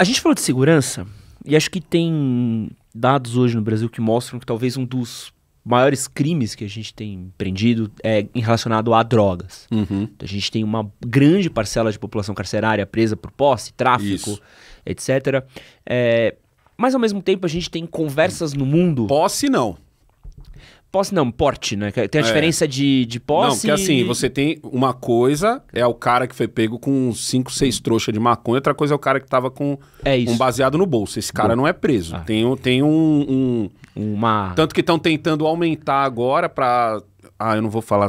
A gente falou de segurança e acho que tem dados hoje no Brasil que mostram que talvez um dos maiores crimes que a gente tem prendido é em relacionado a drogas. Uhum. A gente tem uma grande parcela de população carcerária presa por posse, tráfico, Isso. etc. É, mas ao mesmo tempo a gente tem conversas no mundo. Posse não. Posse não, porte, né? Tem a é. diferença é. de, de posse. Não, porque assim, você tem uma coisa, é o cara que foi pego com 5, 6 trouxas de maconha, outra coisa é o cara que tava com é um baseado no bolso. Esse cara Bom. não é preso. Ah. Tem, tem um, um. Uma. Tanto que estão tentando aumentar agora pra. Ah, eu não vou falar.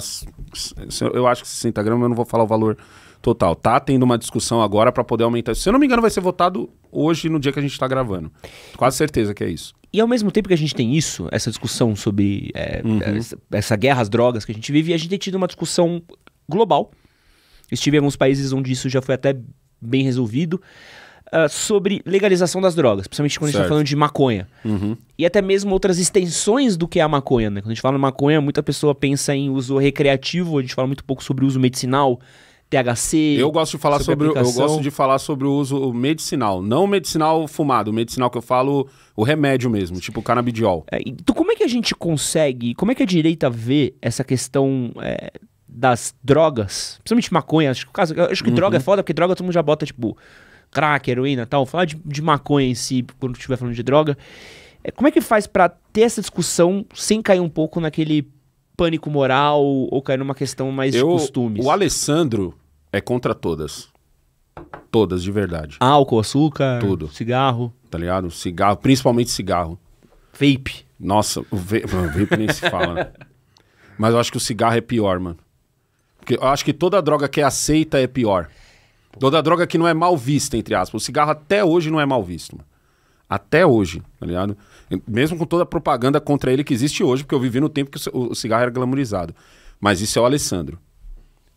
Eu acho que 60 gramas, eu não vou falar o valor total. Tá tendo uma discussão agora para poder aumentar. Se eu não me engano, vai ser votado hoje, no dia que a gente está gravando. Quase certeza que é isso. E ao mesmo tempo que a gente tem isso, essa discussão sobre é, uhum. É, essa, guerra às drogas que a gente vive, a gente tem tido uma discussão global. Estive em alguns países onde isso já foi até bem resolvido. Uh, sobre legalização das drogas, principalmente quando certo. a gente está falando de maconha. Uhum. E até mesmo outras extensões do que é a maconha. Né? Quando a gente fala maconha, muita pessoa pensa em uso recreativo, a gente fala muito pouco sobre uso medicinal. THC. Eu gosto de falar sobre, sobre eu gosto de falar sobre o uso medicinal, não medicinal fumado, medicinal que eu falo o remédio mesmo, tipo canabidiol. É, então como é que a gente consegue, como é que a direita vê essa questão é, das drogas, principalmente maconha, acho que, caso, acho que uhum. droga é uhum. foda, porque droga todo mundo já bota tipo crack, heroína, tal, falar de, de maconha em si quando estiver falando de droga. É, como é que faz para ter essa discussão sem cair um pouco naquele pânico moral ou cair numa questão mais eu, de costumes? O Alessandro é contra todas. Todas, de verdade. Álcool, açúcar, tudo. Cigarro. Tá ligado? Cigarro, principalmente cigarro. Vape. Nossa, o vape, vape nem se fala. Né? Mas eu acho que o cigarro é pior, mano. Porque eu acho que toda droga que é aceita é pior. Toda droga que não é mal vista, entre aspas. O cigarro até hoje não é mal visto, mano até hoje, tá ligado? Mesmo com toda a propaganda contra ele que existe hoje, porque eu vivi no tempo que o cigarro era glamourizado. Mas isso é o Alessandro,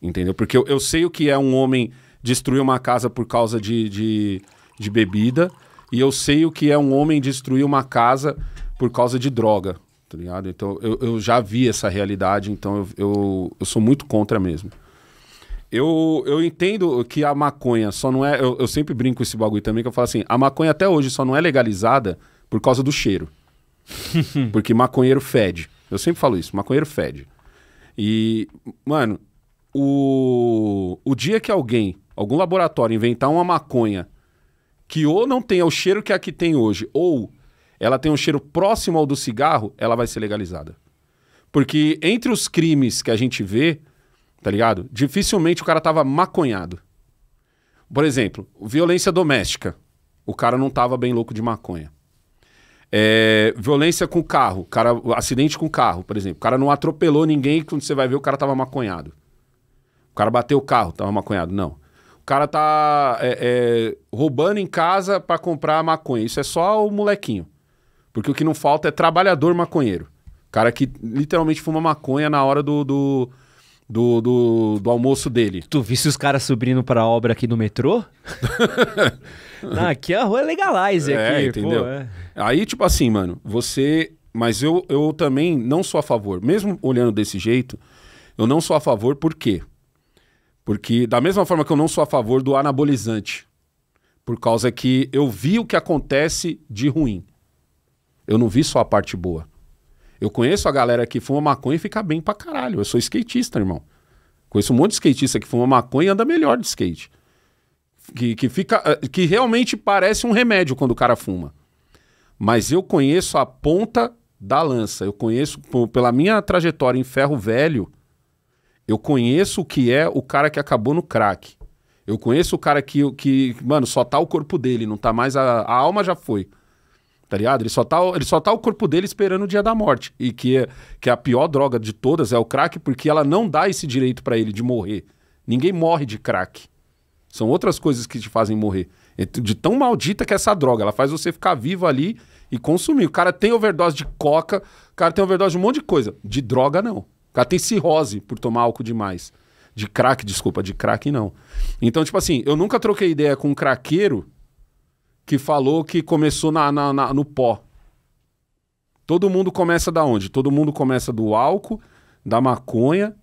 entendeu? Porque eu, eu sei o que é um homem destruir uma casa por causa de, de, de bebida, e eu sei o que é um homem destruir uma casa por causa de droga, tá ligado? Então eu, eu já vi essa realidade, então eu, eu, eu sou muito contra mesmo. Eu, eu entendo que a maconha só não é. Eu, eu sempre brinco com esse bagulho também, que eu falo assim: a maconha até hoje só não é legalizada por causa do cheiro. Porque maconheiro fede. Eu sempre falo isso: maconheiro fede. E, mano, o, o dia que alguém, algum laboratório, inventar uma maconha que ou não tenha o cheiro que a que tem hoje, ou ela tem um cheiro próximo ao do cigarro, ela vai ser legalizada. Porque entre os crimes que a gente vê, tá ligado? Dificilmente o cara tava maconhado. Por exemplo, violência doméstica. O cara não tava bem louco de maconha. É, violência com carro, cara, acidente com carro, por exemplo. O cara não atropelou ninguém, quando você vai ver, o cara tava maconhado. O cara bateu o carro, tava maconhado. Não. O cara tá é, é, roubando em casa para comprar maconha. Isso é só o molequinho. Porque o que não falta é trabalhador maconheiro. cara que literalmente fuma maconha na hora do, do do, do, do almoço dele. Tu visse os caras subindo pra obra aqui no metrô? Não, ah, aqui é a rua é Legalize. É, aqui, é, entendeu? Pô, é. Aí, tipo assim, mano, você... Mas eu, eu também não sou a favor. Mesmo olhando desse jeito, eu não sou a favor por quê? Porque da mesma forma que eu não sou a favor do anabolizante, por causa que eu vi o que acontece de ruim. Eu não vi só a parte boa. Eu conheço a galera que fuma maconha e fica bem pra caralho. Eu sou skatista, irmão. Conheço um monte de skatista que fuma maconha e anda melhor de skate. Que, que, fica, eh, que realmente parece um remédio quando o cara fuma. Mas eu conheço a ponta da lança. Eu conheço, pela minha trajetória em ferro velho, eu conheço o que é o cara que acabou no crack. Eu conheço o cara que, que mano, só tá o corpo dele, não tá mais. A, a alma já foi tá ligado? Ele só tá, ele só tá o corpo dele esperando o dia da morte. E que, que é a pior droga de todas é o crack, porque ela não dá esse direito para ele de morrer. Ninguém morre de crack. São outras coisas que te fazem morrer. De tão maldita que é essa droga. Ela faz você ficar vivo ali e consumir. O cara tem overdose de coca, o cara tem overdose de um monte de coisa. De droga, não. O cara tem cirrose por tomar álcool demais. De crack, desculpa, de crack, não. Então, tipo assim, eu nunca troquei ideia com um craqueiro que falou que começou na, na, na, no pó. Todo mundo começa da onde? Todo mundo começa do álcool, da maconha,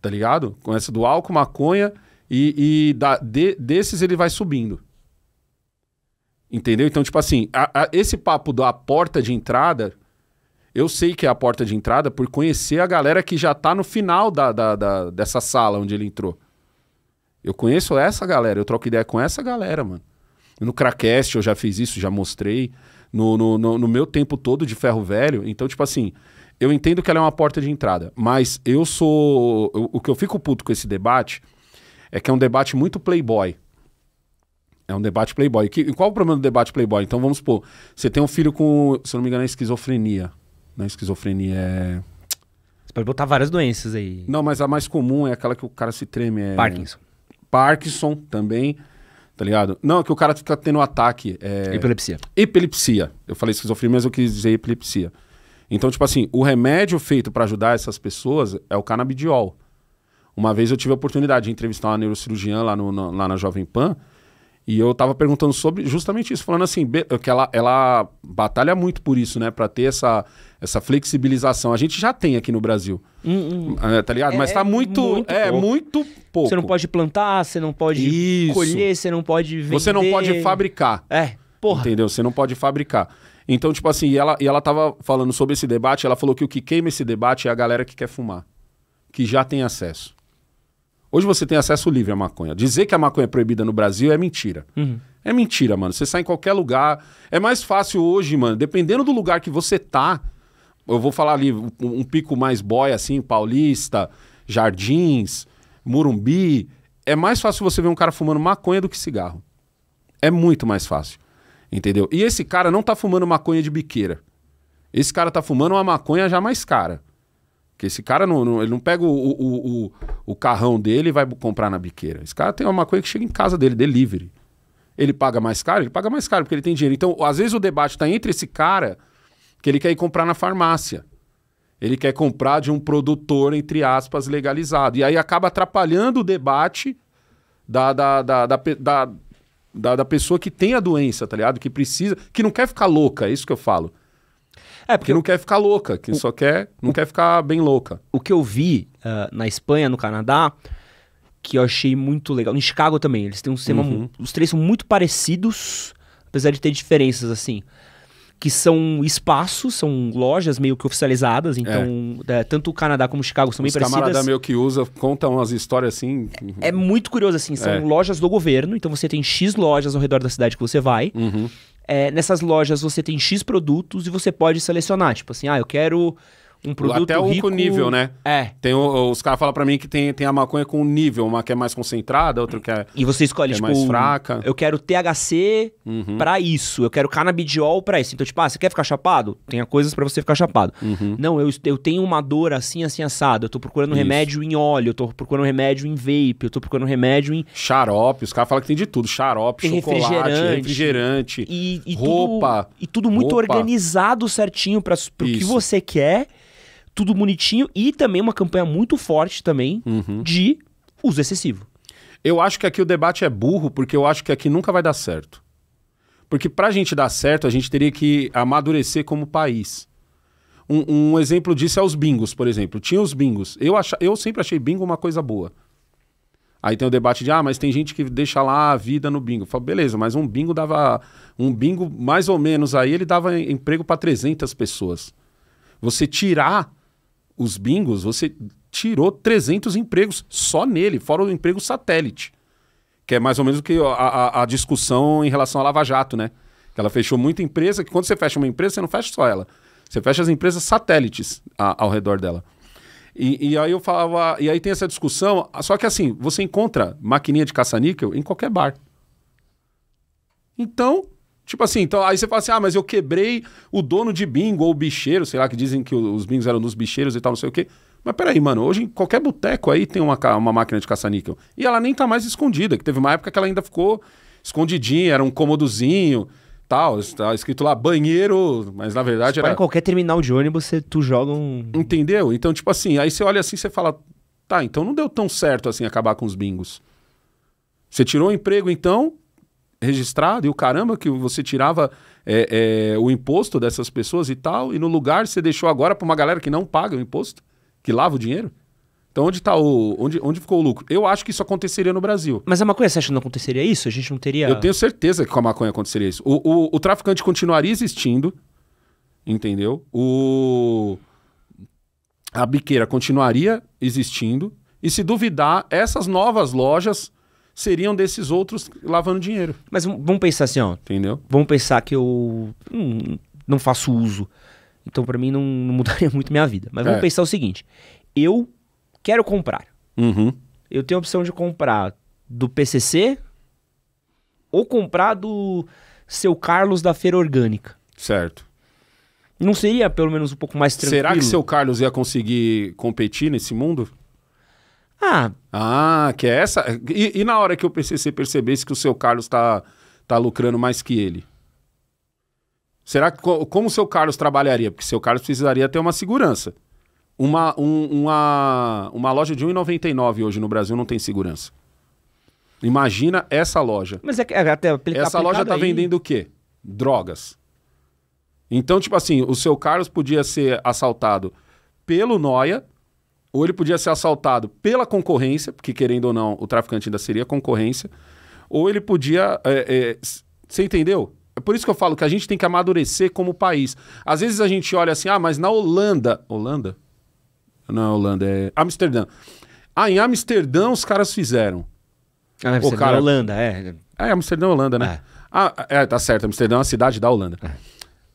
tá ligado? Começa do álcool, maconha e, e da, de, desses ele vai subindo. Entendeu? Então, tipo assim, a, a, esse papo da porta de entrada, eu sei que é a porta de entrada por conhecer a galera que já tá no final da, da, da dessa sala onde ele entrou. Eu conheço essa galera, eu troco ideia com essa galera, mano. No Cracast eu já fiz isso, já mostrei. No, no, no, no meu tempo todo de ferro velho. Então, tipo assim, eu entendo que ela é uma porta de entrada. Mas eu sou. Eu, o que eu fico puto com esse debate é que é um debate muito playboy. É um debate playboy. Que, qual o problema do debate playboy? Então vamos supor, você tem um filho com, se eu não me engano, é esquizofrenia. Não é esquizofrenia, é... Você pode botar várias doenças aí. Não, mas a mais comum é aquela que o cara se treme. É... Parkinson. Parkinson também tá ligado? Não, é que o cara fica tá tendo um ataque. É... Epilepsia. Epilepsia. Eu falei esquizofrenia, mas eu quis dizer epilepsia. Então, tipo assim, o remédio feito para ajudar essas pessoas é o canabidiol. Uma vez eu tive a oportunidade de entrevistar uma neurocirurgiã lá, no, lá na Jovem Pan e eu tava perguntando sobre justamente isso, falando assim, que ela, ela batalha muito por isso, né? Pra ter essa, essa flexibilização. A gente já tem aqui no Brasil. Hum, hum. É, tá ligado? É, Mas tá é muito. muito é, pouco. muito pouco. Você não pode plantar, você não pode isso. colher, você não pode vender. Você não pode fabricar. É, porra. Entendeu? Você não pode fabricar. Então, tipo assim, e ela, e ela tava falando sobre esse debate, ela falou que o que queima esse debate é a galera que quer fumar. Que já tem acesso. Hoje você tem acesso livre à maconha. Dizer que a maconha é proibida no Brasil é mentira. Uhum. É mentira, mano. Você sai em qualquer lugar. É mais fácil hoje, mano, dependendo do lugar que você tá. Eu vou falar ali, um, um pico mais boy, assim, paulista, jardins, Murumbi. É mais fácil você ver um cara fumando maconha do que cigarro. É muito mais fácil. Entendeu? E esse cara não tá fumando maconha de biqueira. Esse cara tá fumando uma maconha já mais cara. Porque esse cara não, não ele não pega o, o, o, o, carrão dele e vai comprar na biqueira. Esse cara tem uma coisa que chega em casa dele, delivery. Ele paga mais caro? Ele paga mais caro, porque ele tem dinheiro. Então, às vezes o debate está entre esse cara que ele quer ir comprar na farmácia. Ele quer comprar de um produtor, entre aspas, legalizado. E aí acaba atrapalhando o debate da, da, da, da, da, da pessoa que tem a doença, tá ligado? Que precisa, que não quer ficar louca, é isso que eu falo. É, porque que não quer ficar louca, que o... só quer, não o... quer ficar bem louca. O que eu vi uh, na Espanha, no Canadá, que eu achei muito legal. Em Chicago também, eles têm um sistema. Uhum. Os três são muito parecidos, apesar de ter diferenças, assim. Que são espaços, são lojas meio que oficializadas, então é. É, tanto o Canadá como o Chicago são os bem parecidas. camarada meio que usa, conta umas histórias assim. É, é muito curioso, assim, são é. lojas do governo, então você tem X lojas ao redor da cidade que você vai. Uhum. É, nessas lojas você tem X produtos e você pode selecionar, tipo assim, ah, eu quero um produto Até o rico... com nível, né? É. Tem o, os caras falam para mim que tem, tem a maconha com nível, uma que é mais concentrada, outra que é E você escolhe, é tipo, mais fraca. eu quero THC uhum. para isso, eu quero canabidiol para isso. Então, tipo, ah, você quer ficar chapado? tem coisas para você ficar chapado. Uhum. Não, eu, eu tenho uma dor assim, assim, assada, eu tô procurando isso. remédio em óleo, eu tô procurando remédio em vape, eu tô procurando remédio em... Xarope, os caras falam que tem de tudo, xarope, tem chocolate, refrigerante, refrigerante e, e roupa. Tudo, e tudo muito roupa. organizado certinho para o que você quer tudo bonitinho e também uma campanha muito forte também uhum. de uso excessivo. Eu acho que aqui o debate é burro porque eu acho que aqui nunca vai dar certo. Porque para a gente dar certo, a gente teria que amadurecer como país. Um, um, exemplo disso é os bingos, por exemplo. Tinha os bingos. Eu, ach... eu sempre achei bingo uma coisa boa. Aí tem o debate de, ah, mas tem gente que deixa lá a vida no bingo. Fala, beleza, mas um bingo dava. Um bingo mais ou menos aí, ele dava emprego para 300 pessoas. Você tirar os bingos, você tirou 300 empregos só nele, fora o emprego satélite. Que é mais ou menos o que a, a, a discussão em relação à Lava Jato, né? Que ela fechou muita empresa, que quando você fecha uma empresa, você não fecha só ela. Você fecha as empresas satélites a, ao redor dela. E, e, aí eu falava, e aí tem essa discussão, só que assim, você encontra maquininha de caça-níquel em qualquer bar. Então, Tipo assim, então aí você fala assim: ah, mas eu quebrei o dono de bingo ou bicheiro, sei lá, que dizem que os bingos eram dos bicheiros e tal, não sei o quê. Mas peraí, mano, hoje em qualquer boteco aí tem uma, uma máquina de caça-níquel. E ela nem tá mais escondida, que teve uma época que ela ainda ficou escondidinha, era um cômodozinho tal. Tá escrito lá banheiro, mas na verdade tipo, era. Em qualquer terminal de ônibus, você, tu joga um. Entendeu? Então, tipo assim, aí você olha assim você fala: tá, então não deu tão certo assim acabar com os bingos. Você tirou o emprego, então, registrado e o caramba que você tirava é, é, o imposto dessas pessoas e tal, e no lugar você deixou agora para uma galera que não paga o imposto, que lava o dinheiro? Então, onde, tá o, onde, onde ficou o lucro? Eu acho que isso aconteceria no Brasil. Mas a maconha, você acha que não aconteceria isso? A gente não teria. Eu tenho certeza que com a maconha aconteceria isso. O, o, o traficante continuaria existindo, entendeu? O, a biqueira continuaria existindo. E se duvidar, essas novas lojas seriam desses outros lavando dinheiro. Mas vamos pensar assim, ó. Entendeu? Vamos pensar que eu hum, não faço uso. Então, para mim, não, não, mudaria muito minha vida. Mas é. vamos pensar o seguinte: eu quero comprar. Uhum. Eu tenho a opção de comprar do PCC ou comprar do seu Carlos da Feira Orgânica. Certo. Não seria, pelo menos, um pouco mais tranquilo? Será que seu Carlos ia conseguir competir nesse mundo? Ah. Ah, que é essa? E, e na hora que o PCC percebesse que o seu Carlos está tá lucrando mais que ele? Será que como o seu Carlos trabalharia? Porque o seu Carlos precisaria ter uma segurança. Uma, um, uma, uma loja de 1,99 hoje no Brasil não tem segurança. Imagina essa loja. Mas é que é até aplica, Essa loja tá aí... vendendo o quê? Drogas. Então, tipo assim, o seu Carlos podia ser assaltado pelo Noia ou ele podia ser assaltado pela concorrência, porque querendo ou não, o traficante ainda seria concorrência, ou ele podia. É, é, você entendeu? É por isso que eu falo que a gente tem que amadurecer como país. Às vezes a gente olha assim, ah, mas na Holanda. Holanda? Não é Holanda, é Amsterdã. Ah, em Amsterdã os caras fizeram. Ah, Amsterdã cara... Holanda, é. É, Amsterdã é Holanda, né? É. Ah, é, tá certo, Amsterdã é uma cidade da Holanda. É.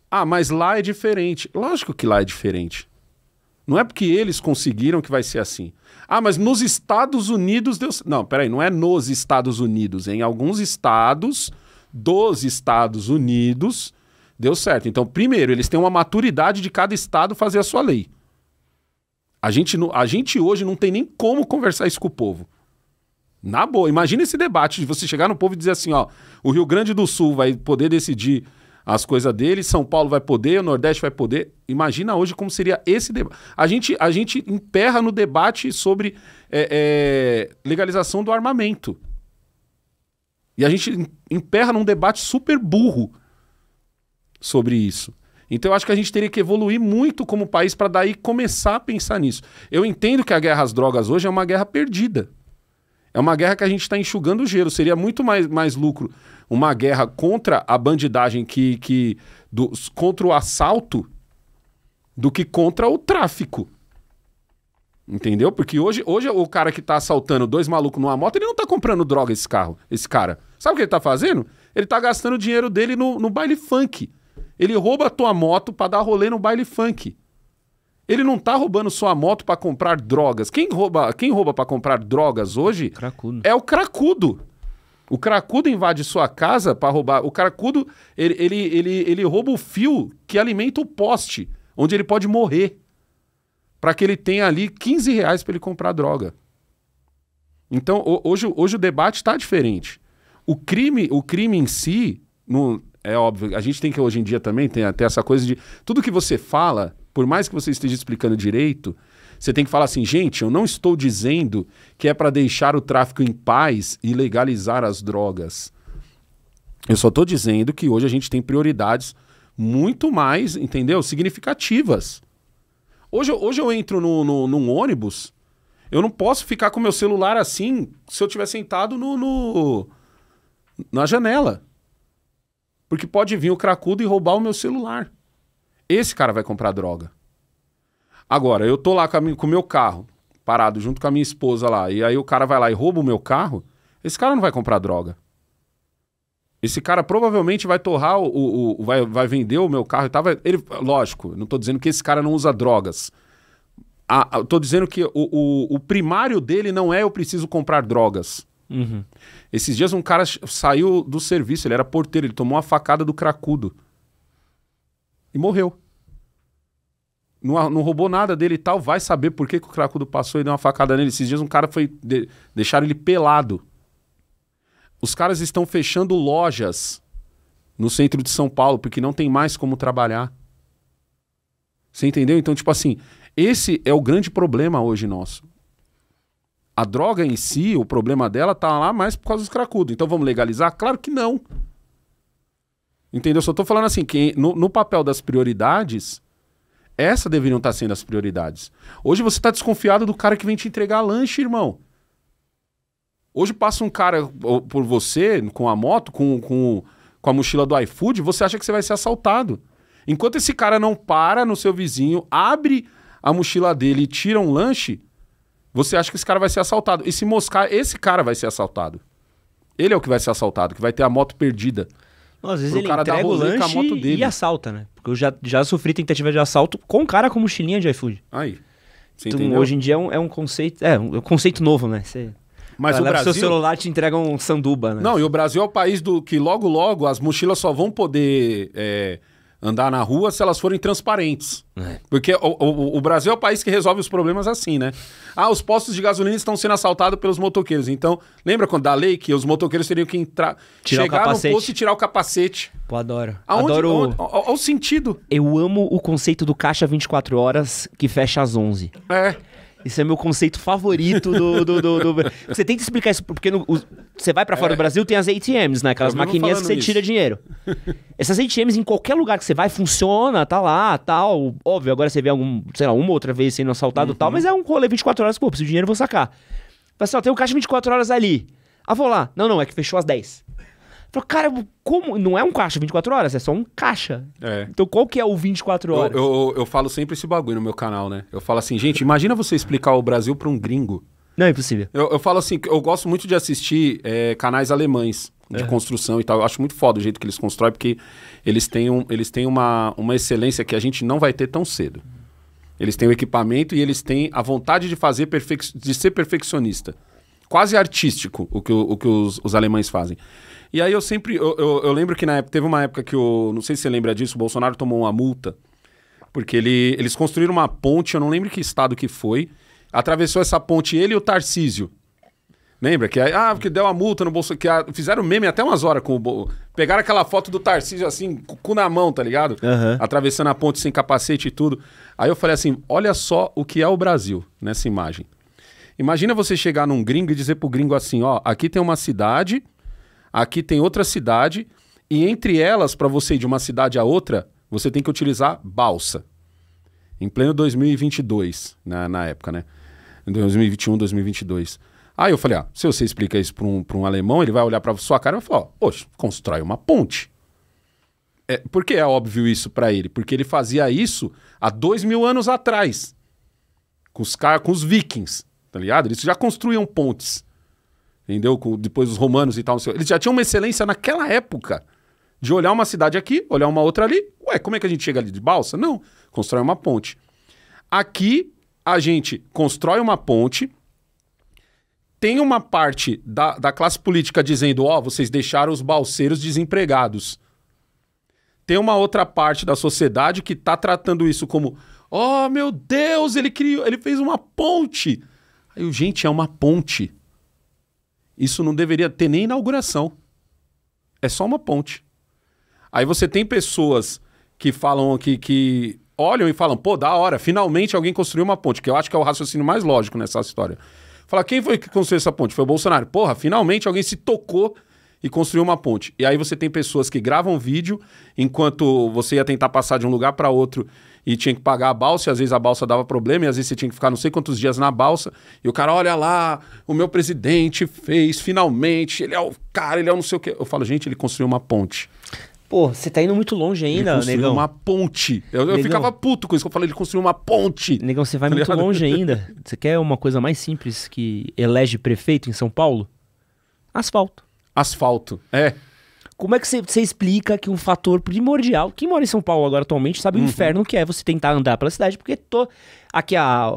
Ah, mas lá é diferente. Lógico que lá é diferente. Não é porque eles conseguiram que vai ser assim. Ah, mas nos Estados Unidos deu. Não, peraí, não é nos Estados Unidos. É em alguns estados dos Estados Unidos deu certo. Então, primeiro, eles têm uma maturidade de cada estado fazer a sua lei. A gente, a gente hoje não tem nem como conversar isso com o povo. Na boa, imagina esse debate de você chegar no povo e dizer assim: ó, o Rio Grande do Sul vai poder decidir as coisas dele, São Paulo vai poder, o Nordeste vai poder. Imagina hoje como seria esse debate. A gente, a gente emperra no debate sobre é, é, legalização do armamento. E a gente emperra num debate super burro sobre isso. Então eu acho que a gente teria que evoluir muito como país para daí começar a pensar nisso. Eu entendo que a guerra às drogas hoje é uma guerra perdida. É uma guerra que a gente está enxugando o gelo. Seria muito mais, mais lucro uma guerra contra a bandidagem que, que do, contra o assalto do que contra o tráfico. Entendeu? Porque hoje, hoje o cara que está assaltando dois malucos numa moto, ele não está comprando droga esse carro, esse cara. Sabe o que ele está fazendo? Ele está gastando o dinheiro dele no, no baile funk. Ele rouba a tua moto para dar rolê no baile funk. Ele não tá roubando sua moto para comprar drogas. Quem rouba, quem rouba para comprar drogas hoje cracudo. é o cracudo. O cracudo invade sua casa para roubar. O cracudo, ele, ele, ele, ele rouba o fio que alimenta o poste, onde ele pode morrer. Para que ele tenha ali 15 reais para ele comprar droga. Então, hoje, hoje o debate está diferente. O crime, o crime em si, no, é óbvio, a gente tem que hoje em dia também tem até essa coisa de tudo que você fala por mais que você esteja explicando direito, você tem que falar assim, gente, eu não estou dizendo que é para deixar o tráfico em paz e legalizar as drogas. Eu só estou dizendo que hoje a gente tem prioridades muito mais, entendeu? Significativas. Hoje, hoje eu entro no, no, num ônibus, eu não posso ficar com meu celular assim se eu estiver sentado no, no, na janela. Porque pode vir o cracudo e roubar o meu celular. Esse cara vai comprar droga. Agora, eu tô lá com o meu carro, parado junto com a minha esposa lá, e aí o cara vai lá e rouba o meu carro, esse cara não vai comprar droga. Esse cara provavelmente vai torrar o. o, o vai, vai, vender o meu carro e tal. Vai, ele, lógico, não tô dizendo que esse cara não usa drogas. Ah, tô dizendo que o, o, primário dele não é eu preciso comprar drogas. Uhum. Esses dias um cara saiu do serviço, ele era porteiro, ele tomou uma facada do cracudo e morreu. Não, não roubou nada dele e tal. Vai saber por que, que o cracudo passou e deu uma facada nele. Esses dias um cara foi. De, ele pelado. Os caras estão fechando lojas no centro de São Paulo, porque não tem mais como trabalhar. Você entendeu? Então, tipo assim, esse é o grande problema hoje nosso. A droga em si, o problema dela tá lá mais por causa dos cracudos. Então vamos legalizar? Claro que não. Entendeu? Só estou falando assim, que no, no, papel das prioridades, essa deveriam estar tá sendo as prioridades. Hoje você está desconfiado do cara que vem te entregar lanche, irmão. Hoje passa um cara por você, com a moto, com, com, com a mochila do iFood, você acha que você vai ser assaltado. Enquanto esse cara não para no seu vizinho, abre a mochila dele e tira um lanche, você acha que esse cara vai ser assaltado. E se moscar, esse cara vai ser assaltado. Ele é o que vai ser assaltado, que vai ter a moto perdida. Não, às vezes ele cara entrega o lanche e assalta, né? Porque eu já, já sofri tentativa de assalto com um cara com mochilinha de iFood. Aí. Você então, hoje em dia é um, é um, conceito. É, um é conceito novo, né? Você... Mas o Brasil... seu celular te entrega um sanduba, né? Não, e o Brasil é o país do que logo, logo as mochilas só vão poder é, andar na rua se elas forem transparentes. É. Porque o, o, o, Brasil é o país que resolve os problemas assim, né? Ah, os postos de gasolina estão sendo assaltados pelos motoqueiros. Então, lembra quando da lei que os motoqueiros teriam que entrar, tirar chegar no posto e tirar o capacete? Pô, adoro. Aonde, adoro. Onde, ao, sentido. Eu amo o conceito do caixa 24 horas que fecha às 11. É. Esse é meu conceito favorito do. do, do, do... Você tem que explicar isso, porque no, o, você vai para fora é. do Brasil, tem as ATMs, né? Aquelas maquininhas que você isso. tira dinheiro. Essas ATMs, em qualquer lugar que você vai, funciona, tá lá, tal. Óbvio, agora você vê algum, sei lá, uma outra vez sendo assaltado uhum. tal, mas é um rolê 24 horas, pô, preciso de dinheiro, vou sacar. Fala assim, ó, tem um caixa 24 horas ali. Ah, vou lá. Não, não, é que fechou às 10. Falei, cara, como? Não é um caixa 24 horas, é só um caixa. É. Então qual que é o 24 horas? Eu, eu, eu, falo sempre esse bagulho no meu canal, né? Eu falo assim, gente, imagina você explicar o Brasil para um gringo. Não, é impossível. Eu, eu falo assim, eu gosto muito de assistir é, canais alemães de construção e tal. Eu acho muito foda o jeito que eles constroem, porque eles têm, um, eles têm uma, uma excelência que a gente não vai ter tão cedo. Eles têm o equipamento e eles têm a vontade de fazer de ser perfeccionista. Quase artístico o que, o, o que os, os alemães fazem. E aí eu sempre. Eu, eu, eu lembro que na época, teve uma época que o. Não sei se você lembra disso, o Bolsonaro tomou uma multa. Porque ele, eles construíram uma ponte, eu não lembro que estado que foi. Atravessou essa ponte ele e o Tarcísio. Lembra? Que ah, porque deu a multa no bolso. Que a, fizeram meme até umas horas com o. Bo... Pegaram aquela foto do Tarcísio assim, com o cu na mão, tá ligado? Uhum. Atravessando a ponte sem capacete e tudo. Aí eu falei assim: olha só o que é o Brasil nessa imagem. Imagina você chegar num gringo e dizer pro gringo assim: ó, aqui tem uma cidade Aqui tem outra cidade e entre elas, para você ir de uma cidade a outra, você tem que utilizar balsa. Em pleno 2022, na, na época, né? Em 2021, 2022. Aí eu falei, ah, se você explica isso para um, um alemão, ele vai olhar para sua cara e vai falar, poxa, constrói uma ponte. É, por que é óbvio isso para ele? Porque ele fazia isso há dois mil anos atrás. Com os, com os vikings, tá ligado? Eles já construíam pontes entendeu? Com, depois os romanos e tal. Eles já tinham uma excelência naquela época de olhar uma cidade aqui, olhar uma outra ali. Ué, como é que a gente chega ali de balsa? Não, constrói uma ponte. Aqui a gente constrói uma ponte. Tem uma parte da, da classe política dizendo: ó, oh, vocês deixaram os balseiros desempregados. Tem uma outra parte da sociedade que está tratando isso como: ó, oh, meu Deus, ele criou, ele fez uma ponte. Aí, gente, é uma ponte. Isso não deveria ter nem inauguração. É só uma ponte. Aí você tem pessoas que falam que, que olham e falam, pô, da hora, finalmente alguém construiu uma ponte, que eu acho que é o raciocínio mais lógico nessa história. Fala, quem foi que construiu essa ponte? Foi o Bolsonaro. Porra, finalmente alguém se tocou e construiu uma ponte. E aí você tem pessoas que gravam vídeo enquanto você ia tentar passar de um lugar para outro e tinha que pagar a balsa, e às vezes a balsa dava problema, e às vezes você tinha que ficar não sei quantos dias na balsa. E o cara, olha lá, o meu presidente fez, finalmente, ele é o cara, ele é o não sei o quê. Eu falo, gente, ele construiu uma ponte. Pô, você tá indo muito longe ainda, ele construiu negão. uma ponte. Eu, negão. eu ficava puto com isso, eu falei, ele construiu uma ponte. Negão, você vai tá muito ligado? longe ainda. Você quer uma coisa mais simples que elege prefeito em São Paulo? Asfalto. Asfalto, é. Como é que você, explica que um fator primordial, quem mora em São Paulo agora atualmente sabe uhum. o inferno que é você tentar andar pela cidade, porque tô aqui a,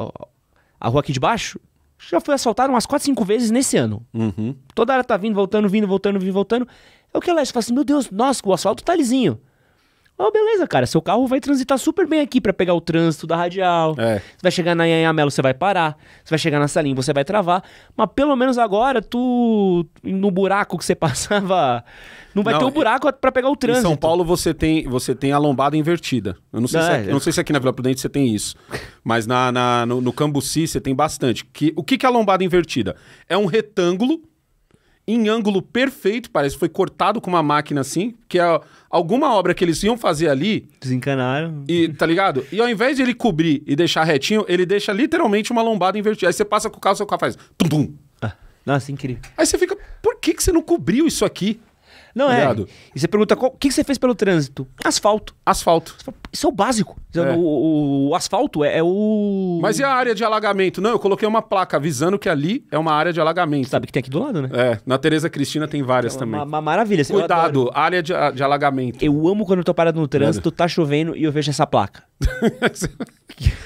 a rua aqui de baixo já foi assaltada umas 4, 5 vezes nesse ano. Uhum. Toda hora tá vindo, voltando, vindo, voltando, vindo, voltando. É o que ela fala assim, meu Deus, nossa, o asfalto tá lisinho. Oh, beleza, cara. Seu carro vai transitar super bem aqui para pegar o trânsito da radial. É. Você vai chegar na Anhamelo, você vai parar. Você vai chegar na Salim, você vai travar. Mas pelo menos agora, tu. No buraco que você passava. Não vai não, ter um buraco para pegar o trânsito. Em São Paulo, você tem, você tem a lombada invertida. Eu não sei, não, se, é, aqui, é. não sei se aqui na Vila Prudente você tem isso. Mas na, na no, no Cambuci você tem bastante. Que, o que, que é a lombada invertida? É um retângulo em ângulo perfeito, parece que foi cortado com uma máquina assim, que é alguma obra que eles iam fazer ali. Desencanaram. E, tá ligado? E ao invés de ele cobrir e deixar retinho, ele deixa literalmente uma lombada invertida. Aí você passa com o carro, seu carro faz. Tum, tum. Ah, nossa, incrível. Aí você fica, por que, que você não cobriu isso aqui? Não ligado? é. E você pergunta, o que você fez pelo trânsito? Asfalto. Asfalto. Isso é o básico. É. O, o, asfalto é, é, o... Mas e a área de alagamento? Não, eu coloquei uma placa avisando que ali é uma área de alagamento. Você sabe que tem aqui do lado, né? É, na Tereza Cristina tem várias é uma, também. Uma, uma maravilha. Cuidado, área de, de alagamento. Eu amo quando eu tô parado no trânsito, Mano. tá chovendo e eu vejo essa placa.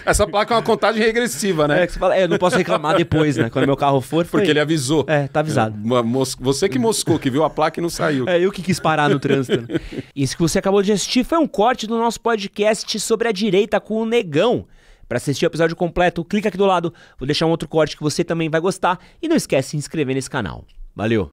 Essa é placa é uma contagem regressiva, né? É, que você fala, é, eu não posso reclamar depois, né? Quando meu carro for. Foi. Porque ele avisou. É, tá avisado. É, você que moscou, que viu a placa e não saiu. É, eu que quis parar no trânsito. Isso que você acabou de assistir foi um corte do nosso podcast sobre a direita com o Negão. Para assistir o episódio completo, clica aqui do lado. Vou deixar um outro corte que você também vai gostar. E não esquece de se inscrever nesse canal. Valeu!